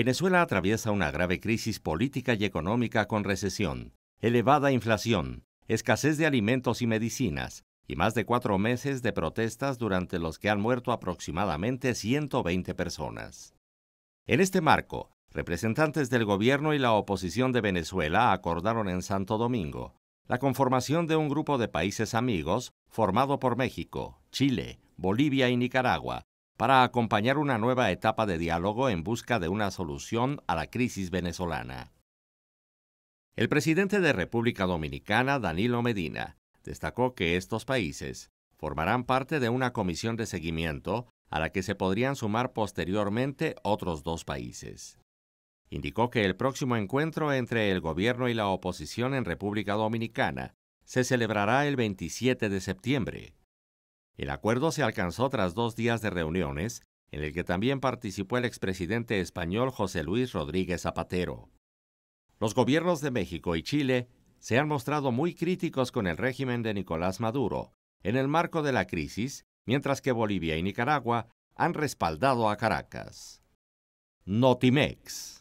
Venezuela atraviesa una grave crisis política y económica con recesión, elevada inflación, escasez de alimentos y medicinas, y más de cuatro meses de protestas durante los que han muerto aproximadamente 120 personas. En este marco, representantes del gobierno y la oposición de Venezuela acordaron en Santo Domingo la conformación de un grupo de países amigos formado por México, Chile, Bolivia y Nicaragua, para acompañar una nueva etapa de diálogo en busca de una solución a la crisis venezolana. El presidente de República Dominicana, Danilo Medina, destacó que estos países formarán parte de una comisión de seguimiento a la que se podrían sumar posteriormente otros dos países. Indicó que el próximo encuentro entre el gobierno y la oposición en República Dominicana se celebrará el 27 de septiembre. El acuerdo se alcanzó tras dos días de reuniones, en el que también participó el expresidente español José Luis Rodríguez Zapatero. Los gobiernos de México y Chile se han mostrado muy críticos con el régimen de Nicolás Maduro en el marco de la crisis, mientras que Bolivia y Nicaragua han respaldado a Caracas. Notimex.